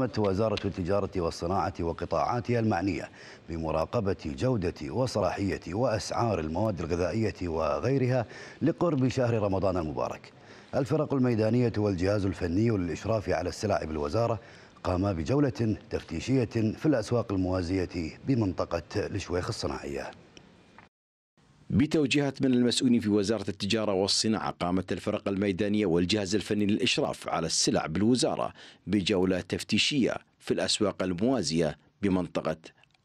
قامت وزارة التجارة والصناعة وقطاعاتها المعنية بمراقبة جودة وصلاحية وأسعار المواد الغذائية وغيرها لقرب شهر رمضان المبارك الفرق الميدانية والجهاز الفني للإشراف على السلع بالوزارة قام بجولة تفتيشية في الأسواق الموازية بمنطقة لشويخ الصناعية بتوجيهات من المسؤولين في وزارة التجارة والصناعة قامت الفرق الميدانية والجهاز الفني للإشراف على السلع بالوزارة بجولة تفتيشية في الأسواق الموازية بمنطقة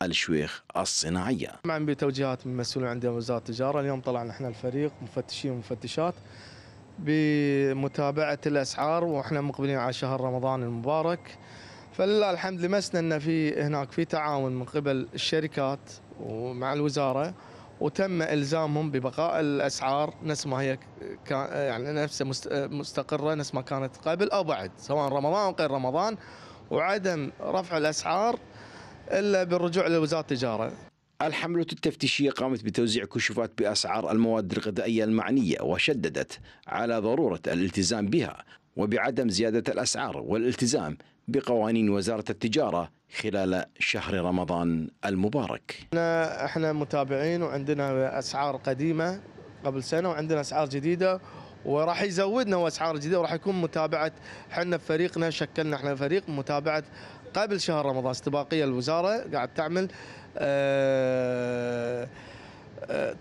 الشويخ الصناعية طبعا بتوجيهات من مسؤولين عندنا وزارة التجارة اليوم طلعنا احنا الفريق مفتشين ومفتشات بمتابعة الأسعار واحنا مقبلين على شهر رمضان المبارك فلله الحمد لمسنا ان في هناك في تعاون من قبل الشركات ومع الوزاره وتم الزامهم ببقاء الاسعار نفس ما هي يعني نفسها مستقره نفس ما كانت قبل او بعد سواء رمضان او غير رمضان وعدم رفع الاسعار الا بالرجوع لوزاره التجاره. الحملة التفتيشية قامت بتوزيع كشوفات بأسعار المواد الغذائية المعنية وشددت على ضرورة الالتزام بها وبعدم زيادة الأسعار والالتزام بقوانين وزارة التجارة خلال شهر رمضان المبارك احنا, احنا متابعين وعندنا أسعار قديمة قبل سنة وعندنا أسعار جديدة وراح يزودنا أسعار جديده وراح يكون متابعه احنا فريقنا شكلنا احنا فريق متابعه قبل شهر رمضان استباقيه الوزاره قاعد تعمل اه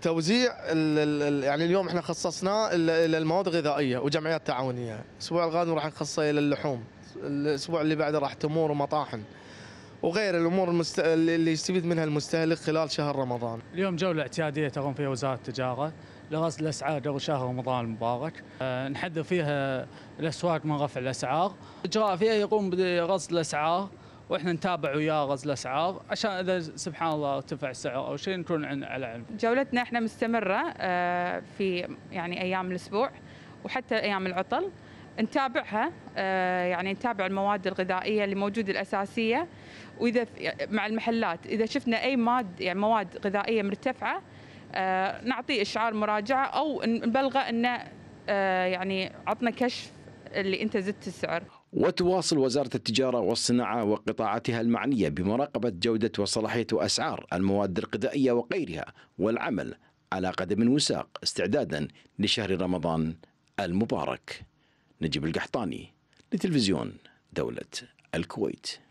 توزيع الـ الـ يعني اليوم احنا خصصناه الى المواد الغذائيه وجمعيات تعاونيه، الاسبوع القادم راح نخصصه الى اللحوم، الاسبوع اللي بعده راح تمور ومطاحن. وغير الامور المست... اللي يستفيد منها المستهلك خلال شهر رمضان. اليوم جوله اعتياديه تقوم فيها وزاره التجاره لغسل الاسعار قبل شهر رمضان المبارك، أه نحذر فيها الاسواق من رفع الاسعار، اجراء فيها يقوم بغسل الاسعار واحنا نتابع وياه غزل الاسعار عشان اذا سبحان الله ارتفع السعر او شيء نكون على علم. جولتنا احنا مستمره آه، في يعني ايام الاسبوع وحتى ايام العطل نتابعها آه، يعني نتابع المواد الغذائيه اللي موجوده الاساسيه واذا مع المحلات اذا شفنا اي ماد يعني مواد غذائيه مرتفعه آه، نعطيه اشعار مراجعه او نبلغه انه يعني عطنا كشف اللي انت زدت السعر وتواصل وزارة التجارة والصناعة وقطاعاتها المعنية بمراقبة جودة وصلاحية أسعار المواد الغذائية وغيرها والعمل على قدم وساق استعدادا لشهر رمضان المبارك نجيب القحطاني لتلفزيون دولة الكويت